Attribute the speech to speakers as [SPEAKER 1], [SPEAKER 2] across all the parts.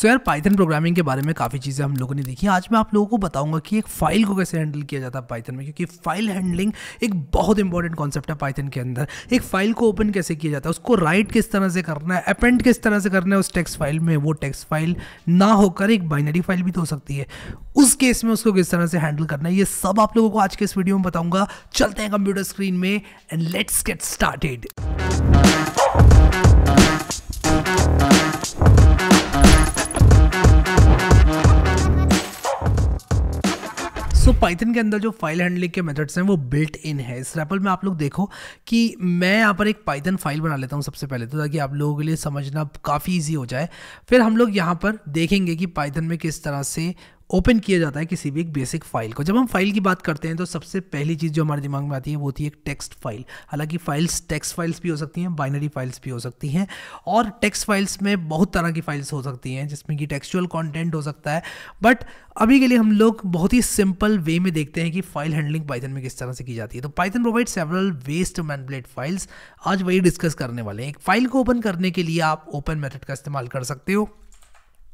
[SPEAKER 1] सो यार Python programming के बारे में काफ़ी चीज़ें हम लोगों ने देखी आज मैं आप लोगों को बताऊंगा कि एक फाइल को कैसे हैंडल किया जाता है पाइथन में क्योंकि फाइल हैंडलिंग एक बहुत इंपॉर्टेंट कॉन्सेप्ट है पाइथन के अंदर एक फाइल को ओपन कैसे किया जाता है उसको राइट किस तरह से करना है अपेंट किस तरह से करना है उस टेक्स्ट फाइल में वो टेक्स्ट फाइल ना होकर एक बाइनरी फाइल भी तो हो सकती है उस केस में उसको किस तरह से हैंडल करना है ये सब आप लोगों को आज के इस वीडियो में बताऊंगा चलते हैं कंप्यूटर स्क्रीन में and let's get started Python के अंदर जो फाइल हैंडलिंग के मेथड्स हैं वो बिल्ट इन है इस रैपल में आप लोग देखो कि मैं यहाँ पर एक पाइथन फाइल बना लेता हूँ सबसे पहले तो ताकि आप लोगों के लिए समझना काफ़ी ईजी हो जाए फिर हम लोग यहाँ पर देखेंगे कि पाइथन में किस तरह से ओपन किया जाता है किसी भी एक बेसिक फाइल को जब हम फाइल की बात करते हैं तो सबसे पहली चीज़ जो हमारे दिमाग में आती है वो होती है एक टेक्स्ट फाइल हालांकि फाइल्स टेक्स्ट फाइल्स भी हो सकती हैं बाइनरी फाइल्स भी हो सकती हैं और टेक्स्ट फाइल्स में बहुत तरह की फाइल्स हो सकती हैं जिसमें कि टेक्सचुअल कॉन्टेंट हो सकता है बट अभी के लिए हम लोग बहुत ही सिंपल वे में देखते हैं कि फाइल हैंडलिंग पाइथन में किस तरह से की जाती है तो Python provide several ways to manipulate files आज वही डिस्कस करने वाले हैं एक फाइल को ओपन करने के लिए आप ओपन मेथड का इस्तेमाल कर सकते हो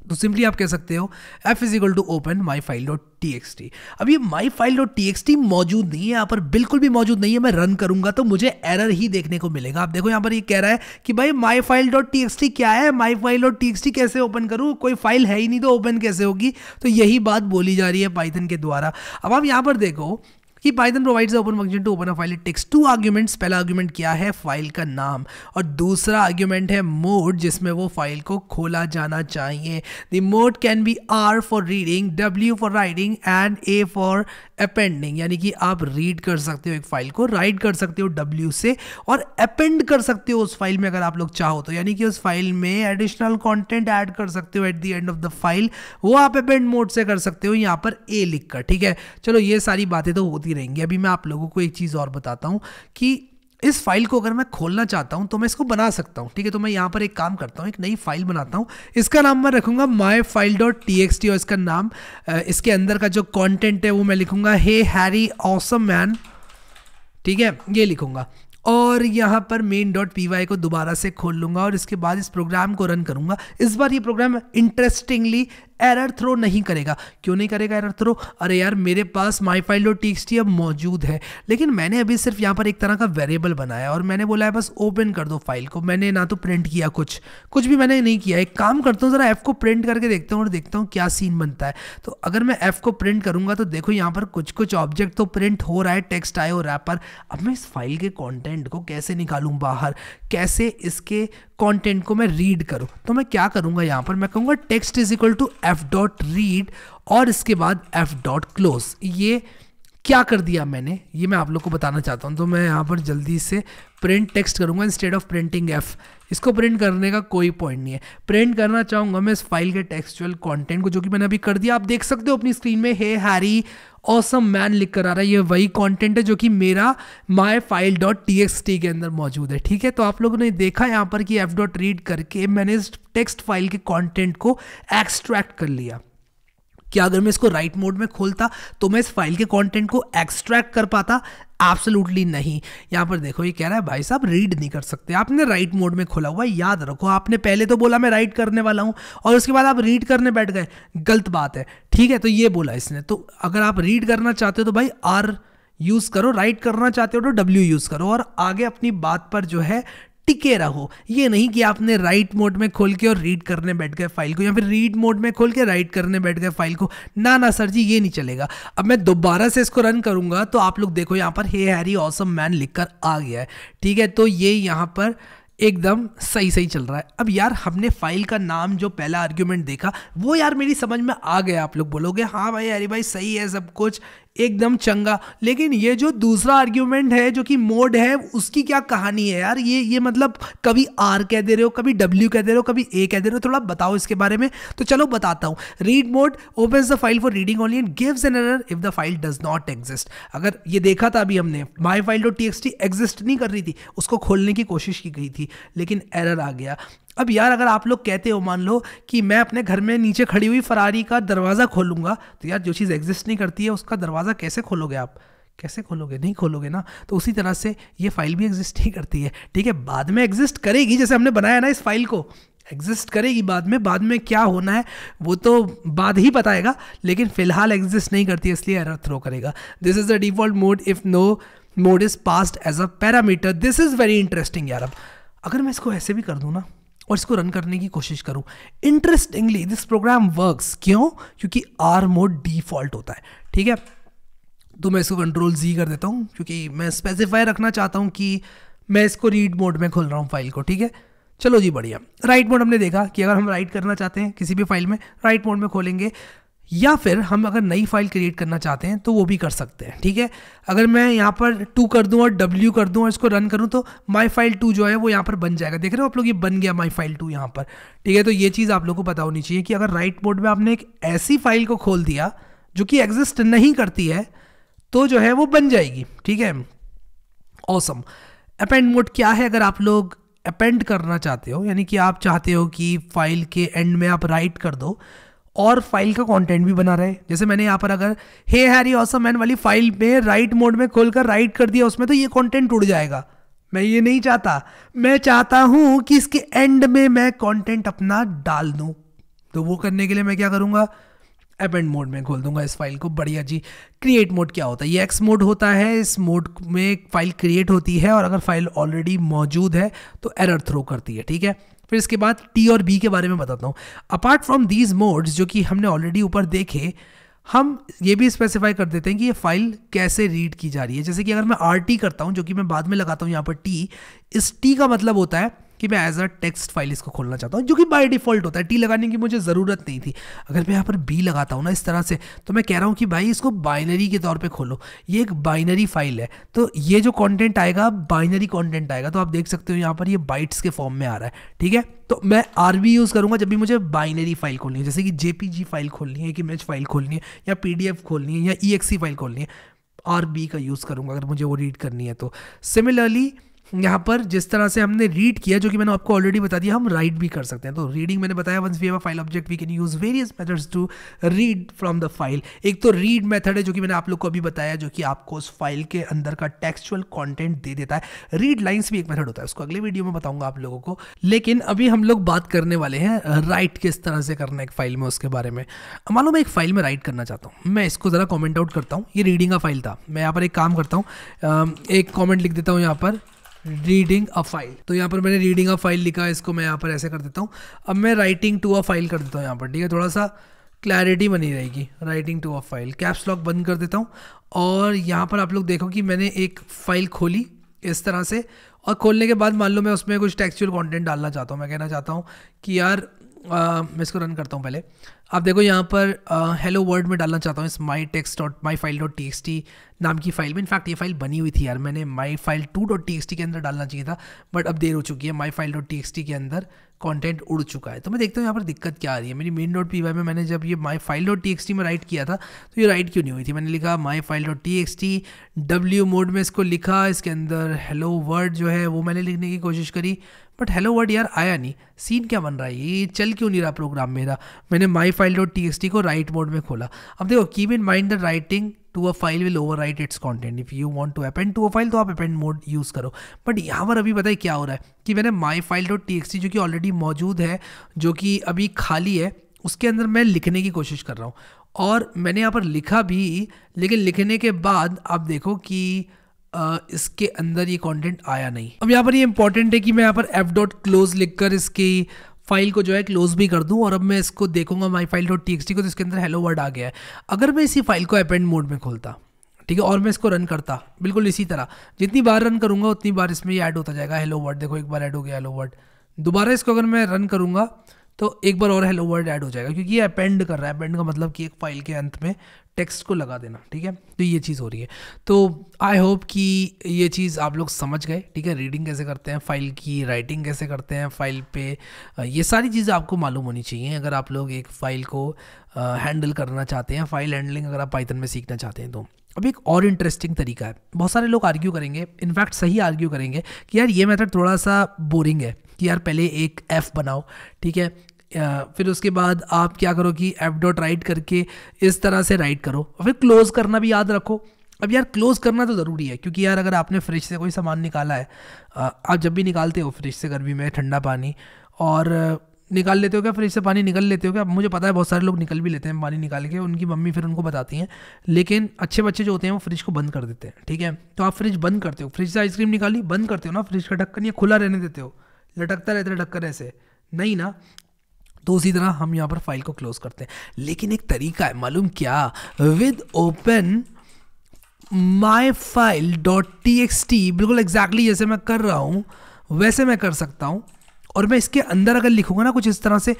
[SPEAKER 1] तो सिंपली आप कह सकते हो F is equal to open my file dot T x T अब ये my file dot T x T मौजूद नहीं है यहाँ पर बिल्कुल भी मौजूद नहीं है मैं रन करूंगा तो मुझे एरर ही देखने को मिलेगा आप देखो यहाँ पर ये यह कह रहा है कि भाई my file dot T x T क्या है my file dot T x T कैसे ओपन करूँ कोई फाइल है ही नहीं तो ओपन कैसे होगी तो यही बात बोली जा रही है पाइथन के द्वारा अब आप यहाँ पर देखो कि Python provides open function to open a file it takes two arguments पहला आर्ग्यूमेंट क्या है फाइल का नाम और दूसरा आर्ग्यूमेंट है मोड जिसमें वो फाइल को खोला जाना चाहिए the mode can be r for reading डब्ल्यू for writing and a for appending यानी कि आप रीड कर सकते हो एक फाइल को राइट कर सकते हो डब्ल्यू से और अपेंड कर सकते हो उस फाइल में अगर आप लोग चाहो तो यानी कि उस फाइल में एडिशनल कॉन्टेंट ऐड कर सकते हो at the end of the file वो आप अपेंड मोड से कर सकते हो यहाँ पर ए लिखकर ठीक है चलो ये सारी बातें तो होती ही रहेंगी अभी मैं आप लोगों को एक चीज़ और बताता हूँ कि इस फाइल को अगर मैं खोलना चाहता हूँ तो मैं इसको बना सकता हूँ ठीक है तो मैं यहाँ पर एक काम करता हूँ एक नई फाइल बनाता हूँ इसका नाम मैं रखूँगा my file dot T x t और इसका नाम इसके अंदर का जो कॉन्टेंट है वो मैं लिखूँगा हे हैरी ऑसम मैन ठीक है ये लिखूँगा और यहाँ पर मेन डॉट पी वाई को दोबारा से खोल लूँगा और इसके बाद इस प्रोग्राम को रन करूँगा इस बार ये प्रोग्राम इंटरेस्टिंगली एरर थ्रो नहीं करेगा क्यों नहीं करेगा एरर थ्रो अरे यार मेरे पास माई फाइल डॉट टी अब मौजूद है लेकिन मैंने अभी सिर्फ यहाँ पर एक तरह का वेरिएबल बनाया और मैंने बोला है बस ओपन कर दो फाइल को मैंने ना तो प्रिंट किया कुछ कुछ भी मैंने नहीं किया एक काम करता हूँ ज़रा एफ़ को प्रिंट करके देखता हूँ और देखता हूँ क्या सीन बनता है तो अगर मैं एफ़ को प्रिंट करूँगा तो देखो यहाँ पर कुछ कुछ ऑब्जेक्ट तो प्रिंट हो रहा है टेक्स्ट आए हो रहा है पर अब मैं इस फाइल के कॉन्टेंट को कैसे निकालूँ बाहर कैसे इसके कंटेंट को मैं रीड करूँ तो मैं क्या करूँगा यहाँ पर मैं कहूँगा text is equal to f dot read और इसके बाद एफ डॉट क्लोज ये क्या कर दिया मैंने ये मैं आप लोग को बताना चाहता हूँ तो मैं यहाँ पर जल्दी से प्रिंट टेक्स्ट करूँगा इंस्टेड ऑफ प्रिंटिंग एफ इसको प्रिंट करने का कोई पॉइंट नहीं है प्रिंट करना चाहूँगा मैं इस फाइल के टेक्सचुअल कंटेंट को जो कि मैंने अभी कर दिया आप देख सकते हो अपनी स्क्रीन में हे हैरी ऑसम मैन लिख कर आ रहा है ये वही कॉन्टेंट है जो कि मेरा my file dot T x t के अंदर मौजूद है ठीक है तो आप लोगों ने देखा यहाँ पर कि एफ डॉट रीड करके मैंने इस टेक्स्ट फाइल के कॉन्टेंट को एक्सट्रैक्ट कर लिया कि अगर मैं इसको राइट मोड में खोलता तो मैं इस फाइल के कंटेंट को एक्सट्रैक्ट कर पाता एब्सोल्युटली नहीं यहाँ पर देखो ये कह रहा है भाई साहब रीड नहीं कर सकते आपने राइट मोड में खोला हुआ याद रखो आपने पहले तो बोला मैं राइट करने वाला हूँ और उसके बाद आप रीड करने बैठ गए गलत बात है ठीक है तो ये बोला इसने तो अगर आप रीड करना चाहते हो तो भाई आर यूज़ करो राइट करना चाहते हो तो डब्ल्यू यूज़ करो और आगे अपनी बात पर जो है टिके रहो ये नहीं कि आपने राइट मोड में खोल के और रीड करने बैठ गए फाइल को या फिर रीड मोड में खोल के राइट करने बैठ गए फाइल को ना ना सर जी ये नहीं चलेगा अब मैं दोबारा से इसको रन करूँगा तो आप लोग देखो यहाँ पर हे हैरी ऑसम मैन लिख कर आ गया है ठीक है तो ये यहाँ पर एकदम सही सही चल रहा है अब यार हमने फाइल का नाम जो पहला आर्ग्यूमेंट देखा वो यार मेरी समझ में आ गया आप लोग बोलोगे हाँ भाई अरे भाई सही है सब कुछ एकदम चंगा लेकिन ये जो दूसरा आर्ग्यूमेंट है जो कि मोड है उसकी क्या कहानी है यार ये ये मतलब कभी आर कह दे रहे हो कभी डब्ल्यू कह दे रहे हो कभी ए कह दे रहे हो थोड़ा बताओ इसके बारे में तो चलो बताता हूँ read mode opens the file for reading only and gives an error if the file does not exist अगर ये देखा था अभी हमने my file dot t exist नहीं कर रही थी उसको खोलने की कोशिश की गई थी लेकिन एरर आ गया अब यार अगर आप लोग कहते हो मान लो कि मैं अपने घर में नीचे खड़ी हुई फरारी का दरवाज़ा खोलूंगा तो यार जो चीज़ एग्जिस्ट नहीं करती है उसका दरवाज़ा कैसे खोलोगे आप कैसे खोलोगे नहीं खोलोगे ना तो उसी तरह से ये फाइल भी एग्जिस्ट नहीं करती है ठीक है बाद में एग्जिस्ट करेगी जैसे हमने बनाया ना इस फाइल को एग्जिस्ट करेगी बाद में बाद में क्या होना है वो तो बाद ही बताएगा लेकिन फिलहाल एग्जिस्ट नहीं करती इसलिए एरर थ्रो करेगा this is the default mode if no mode is passed as a parameter this is very interesting यार अब अगर मैं इसको ऐसे भी कर दूँ ना और इसको रन करने की कोशिश करूँ इंटरेस्टिंगली दिस प्रोग्राम वर्क्स क्यों क्योंकि आर मोड डिफॉल्ट होता है ठीक है तो मैं इसको कंट्रोल जी कर देता हूँ क्योंकि मैं स्पेसिफाई रखना चाहता हूँ कि मैं इसको रीड मोड में खोल रहा हूँ फाइल को ठीक है चलो जी बढ़िया राइट मोड हमने देखा कि अगर हम राइट करना चाहते हैं किसी भी फाइल में राइट मोड में खोलेंगे या फिर हम अगर नई फाइल क्रिएट करना चाहते हैं तो वो भी कर सकते हैं ठीक है अगर मैं यहाँ पर टू कर दूँ और डब्ल्यू कर दूँ और इसको रन करूँ तो माई फाइल टू जो है वो यहाँ पर बन जाएगा देख रहे हो आप लोग ये बन गया माई फाइल टू यहाँ पर ठीक है तो ये चीज़ आप लोग को पता होनी चाहिए कि अगर राइट बोर्ड में आपने एक ऐसी फाइल को खोल दिया जो कि एग्जिस्ट नहीं करती है तो जो है वो बन जाएगी ठीक है औसम अपेंड मोड क्या है अगर आप लोग अपेंड करना चाहते हो यानी कि आप चाहते हो कि फाइल के एंड में आप राइट कर दो और फाइल का कंटेंट भी बना रहे जैसे मैंने यहाँ पर अगर हे हैरी ऑसम मैन वाली फाइल में राइट मोड में खोलकर राइट कर दिया उसमें तो ये कंटेंट उड़ जाएगा मैं ये नहीं चाहता मैं चाहता हूँ कि इसके एंड में मैं कंटेंट अपना डाल दूँ तो वो करने के लिए मैं क्या करूँगा एपेंड मोड में खोल दूंगा इस फाइल को बढ़िया जी क्रिएट मोड क्या होता है ये एक्स मोड होता है इस मोड में फाइल क्रिएट होती है और अगर फाइल ऑलरेडी मौजूद है तो एरर थ्रो करती है ठीक है फिर इसके बाद टी और बी के बारे में बताता हूँ अपार्ट फ्रॉम दीज मोड्स जो कि हमने ऑलरेडी ऊपर देखे हम ये भी स्पेसिफाई कर देते हैं कि ये फाइल कैसे रीड की जा रही है जैसे कि अगर मैं आर टी करता हूँ जो कि मैं बाद में लगाता हूँ यहाँ पर टी इस टी का मतलब होता है कि मैं एज अ टेक्स्ट फाइल इसको खोलना चाहता हूँ जो कि बाई डिफ़ॉल्ट होता है टी लगाने की मुझे ज़रूरत नहीं थी अगर मैं यहाँ पर बी लगाता हूँ ना इस तरह से तो मैं कह रहा हूँ कि भाई इसको बाइनरी के तौर पे खोलो ये एक बाइनरी फाइल है तो ये जो कॉन्टेंट आएगा बाइनरी कॉन्टेंट आएगा तो आप देख सकते हो यहाँ पर ये बाइट्स के फॉर्म में आ रहा है ठीक है तो मैं आर बी यूज़ करूँगा जब भी मुझे बाइनरी फाइल खोलनी है जैसे कि जे पी जी फाइल खोलनी है एक इमेज फाइल खोलनी है या पी डी एफ खोलनी है या ई एक्सी फाइल खोलनी है आर बी का यूज़ करूँगा अगर मुझे वो रीड करनी है तो सिमिलरली यहाँ पर जिस तरह से हमने रीड किया जो कि मैंने आपको ऑलरेडी बता दिया हम राइट भी कर सकते हैं तो रीडिंग मैंने बताया once we have a file object we can use various methods to read from the file एक तो रीड मेथड है जो कि मैंने आप लोग को अभी बताया जो कि आपको उस फाइल के अंदर का टेक्सचुअल कॉन्टेंट दे देता है रीड लाइन्स भी एक मेथड होता है उसको अगले वीडियो में बताऊंगा आप लोगों को लेकिन अभी हम लोग बात करने वाले हैं राइट किस तरह से करना है एक फाइल में उसके बारे में मान लो मैं एक फाइल में राइट करना चाहता हूँ मैं इसको ज़रा कॉमेंट आउट करता हूँ ये रीडिंग का फाइल था मैं यहाँ पर एक काम करता हूँ एक कॉमेंट लिख देता हूँ यहाँ पर रीडिंग अ फाइल तो यहाँ पर मैंने रीडिंग अ फाइल लिखा इसको मैं यहाँ पर ऐसे कर देता हूँ अब मैं राइटिंग टू अ फाइल कर देता हूँ यहाँ पर ठीक है थोड़ा सा क्लैरिटी बनी रहेगी writing to a file caps lock बंद कर देता हूँ और यहाँ पर आप लोग देखो कि मैंने एक फ़ाइल खोली इस तरह से और खोलने के बाद मान लो मैं उसमें कुछ टेक्सचुअल कंटेंट डालना चाहता हूँ मैं कहना चाहता हूँ कि यार आ, मैं इसको रन करता हूँ पहले आप देखो यहाँ पर हेलो uh, वर्ड में डालना चाहता हूँ इस my text dot my file dot T x t नाम की फाइल में इनफैक्ट ये फाइल बनी हुई थी यार मैंने my file two dot T x t के अंदर डालना चाहिए था बट अब देर हो चुकी है my file dot T x t के अंदर कॉन्टेंट उड़ चुका है तो मैं देखता हूँ यहाँ पर दिक्कत क्या आ रही है मेरी मेन डॉट पी वाई में मैंने जब ये my file dot T x t में राइट किया था तो ये राइट क्यों नहीं हुई थी मैंने लिखा my file dot T x t डब्ल्यू मोड में इसको लिखा इसके अंदर हेलो वर्ड जो है वो मैंने लिखने की कोशिश करी बट हेलो वर्ड यार आया नहीं सीन क्या बन रहा है ये चल क्यों नहीं रहा प्रोग्राम मेरा मैंने my file file dot t s t को राइट मोड में खोला अब देखो keep in mind the writing to a file will overwrite its content if you want to append to a file तो आप append mode use करो but यहाँ पर अभी बताए क्या हो रहा है कि मैंने my file dot t s t जो कि ऑलरेडी मौजूद है जो कि अभी खाली है उसके अंदर मैं लिखने की कोशिश कर रहा हूँ और मैंने यहाँ पर लिखा भी लेकिन लिखने के बाद आप देखो कि इसके अंदर ये कंटेंट आया नहीं अब यहाँ पर ये इंपॉर्टेंट है कि मैं यहाँ पर एफ डॉट क्लोज लिख कर इसकी फाइल को जो है क्लोज भी कर दूं और अब मैं इसको देखूंगा my file dot T x t को तो इसके अंदर हेलो वर्ड आ गया है अगर मैं इसी फाइल को अपेंड मोड में खोलता ठीक है और मैं इसको रन करता बिल्कुल इसी तरह जितनी बार रन करूँगा उतनी बार इसमें ये ऐड होता जाएगा हेलो वर्ड देखो एक बार ऐड हो गया हेलो वर्ड दोबारा इसको अगर मैं रन करूँगा तो एक बार और हेलो वर्ड ऐड हो जाएगा क्योंकि ये अपेंड कर रहा है अपेंड का मतलब कि एक फाइल के अंत में टेक्स्ट को लगा देना ठीक है तो ये चीज़ हो रही है तो आई होप कि ये चीज़ आप लोग समझ गए ठीक है रीडिंग कैसे करते हैं फाइल की राइटिंग कैसे करते हैं फाइल पे ये सारी चीज़ें आपको मालूम होनी चाहिए अगर आप लोग एक फ़ाइल को हैंडल करना चाहते हैं फाइल हैंडलिंग अगर आप पाइथन में सीखना चाहते हैं तो अब एक और इंटरेस्टिंग तरीका है बहुत सारे लोग आर्ग्यू करेंगे इनफैक्ट सही आर्ग्यू करेंगे कि यार ये मेथड थोड़ा सा बोरिंग है कि यार पहले एक एफ़ बनाओ ठीक है फिर उसके बाद आप क्या करो कि एफ डॉट राइट करके इस तरह से राइट करो और फिर क्लोज़ करना भी याद रखो अब यार क्लोज़ करना तो ज़रूरी है क्योंकि यार अगर आपने फ्रिज से कोई सामान निकाला है आप जब भी निकालते हो फ्रिज से गर्मी में ठंडा पानी और निकाल लेते हो क्या फ्रिज से पानी निकल लेते हो क्या मुझे पता है बहुत सारे लोग निकल भी लेते हैं पानी निकाल के उनकी मम्मी फिर उनको बताती हैं लेकिन अच्छे बच्चे जो होते हैं वो फ्रिज को बंद कर देते हैं ठीक है तो आप फ्रिज बंद करते हो फ्रिज से आइसक्रीम निकाली बंद करते हो ना फ्रिज का ढक्कन या खुला रहने देते हो लटकता रहता है ढक्कन ऐसे नहीं ना तो उसी तरह हम यहाँ पर फाइल को क्लोज करते हैं लेकिन एक तरीका है मालूम क्या with open my file dot T x t बिल्कुल एग्जैक्टली जैसे मैं कर रहा हूँ वैसे मैं कर सकता हूँ और मैं इसके अंदर अगर लिखूंगा ना कुछ इस तरह से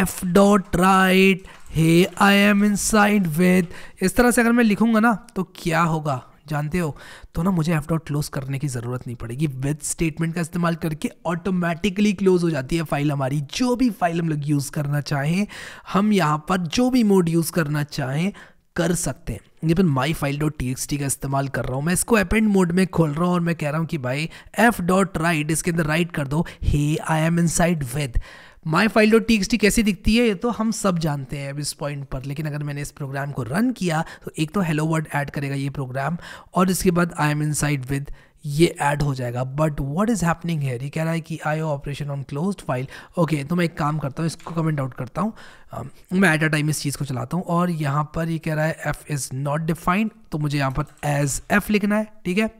[SPEAKER 1] f dot write hey I am inside with इस तरह से अगर मैं लिखूंगा ना तो क्या होगा जानते हो तो ना मुझे एफ डॉट क्लोज करने की ज़रूरत नहीं पड़ेगी विद स्टेटमेंट का इस्तेमाल करके ऑटोमेटिकली क्लोज हो जाती है फाइल हमारी जो भी फाइल हम लोग यूज़ करना चाहें हम यहाँ पर जो भी मोड यूज़ करना चाहें कर सकते हैं ये मैं my file dot T x t का इस्तेमाल कर रहा हूँ मैं इसको अपेंड मोड में खोल रहा हूँ और मैं कह रहा हूँ कि भाई एफ डॉट राइट इसके अंदर राइट कर दो hey I am inside with my file dot t कैसी दिखती है ये तो हम सब जानते हैं अब इस पॉइंट पर लेकिन अगर मैंने इस प्रोग्राम को रन किया तो एक तो हेलो वर्ड ऐड करेगा ये प्रोग्राम और इसके बाद I am inside with ये ऐड हो जाएगा but what is happening here ये कह रहा है कि I O operation on close file okay तो मैं एक काम करता हूँ इसको कमेंट आउट करता हूँ uh, मैं एट अ टाइम इस चीज़ को चलाता हूँ और यहाँ पर ये कह रहा है एफ़ इज़ नॉट डिफाइंड तो मुझे यहाँ पर एज एफ़ लिखना है ठीक है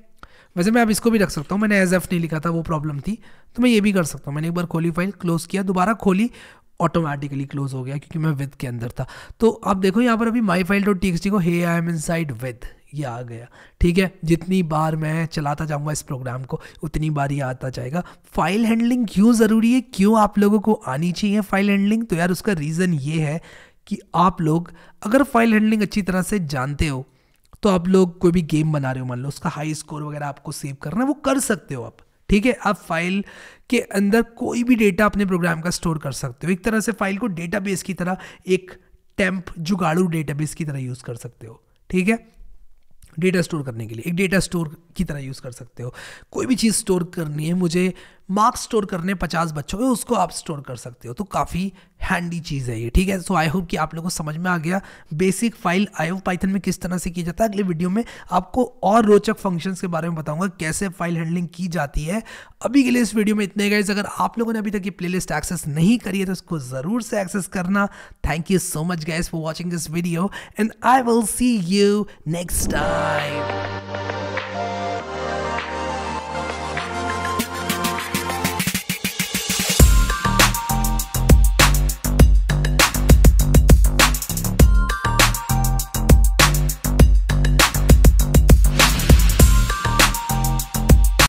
[SPEAKER 1] वैसे मैं अब इसको भी रख सकता हूँ मैंने एज एफ नहीं लिखा था वो प्रॉब्लम थी तो मैं ये भी कर सकता हूँ मैंने एक बार खोली फाइल क्लोज़ किया दोबारा खोली ऑटोमेटिकली क्लोज हो गया क्योंकि मैं विद के अंदर था तो आप देखो यहाँ पर अभी my file dot T x t को hey I am inside with ये आ गया ठीक है जितनी बार मैं चलाता जाऊँगा इस प्रोग्राम को उतनी बार ये आता जाएगा फाइल हैंडलिंग क्यों ज़रूरी है क्यों आप लोगों को आनी चाहिए फाइल हैंडलिंग तो यार उसका रीज़न ये है कि आप लोग अगर फाइल हैंडलिंग अच्छी तरह से जानते हो तो आप लोग कोई भी गेम बना रहे हो मान लो उसका हाई स्कोर वगैरह आपको सेव करना है वो कर सकते हो आप ठीक है आप फाइल के अंदर कोई भी डेटा अपने प्रोग्राम का स्टोर कर सकते हो एक तरह से फाइल को डेटाबेस की तरह एक टेम्प जुगाड़ू डेटाबेस की तरह यूज़ कर सकते हो ठीक है डेटा स्टोर करने के लिए एक डेटा स्टोर की तरह यूज़ कर सकते हो कोई भी चीज़ स्टोर करनी है मुझे मार्क्स स्टोर करने पचास बच्चों में उसको आप स्टोर कर सकते हो तो काफ़ी हैंडी चीज़ है ये ठीक है सो आई होप कि आप लोगों को समझ में आ गया बेसिक फाइल आयो पाइथन में किस तरह से किया जाता है अगले वीडियो में आपको और रोचक फंक्शंस के बारे में बताऊंगा कैसे फाइल हैंडलिंग की जाती है अभी के लिए इस वीडियो में इतने गाइज अगर आप लोगों ने अभी तक ये प्ले एक्सेस नहीं करी है तो उसको ज़रूर से एक्सेस करना thank you so much guys for watching this video and I will see you next time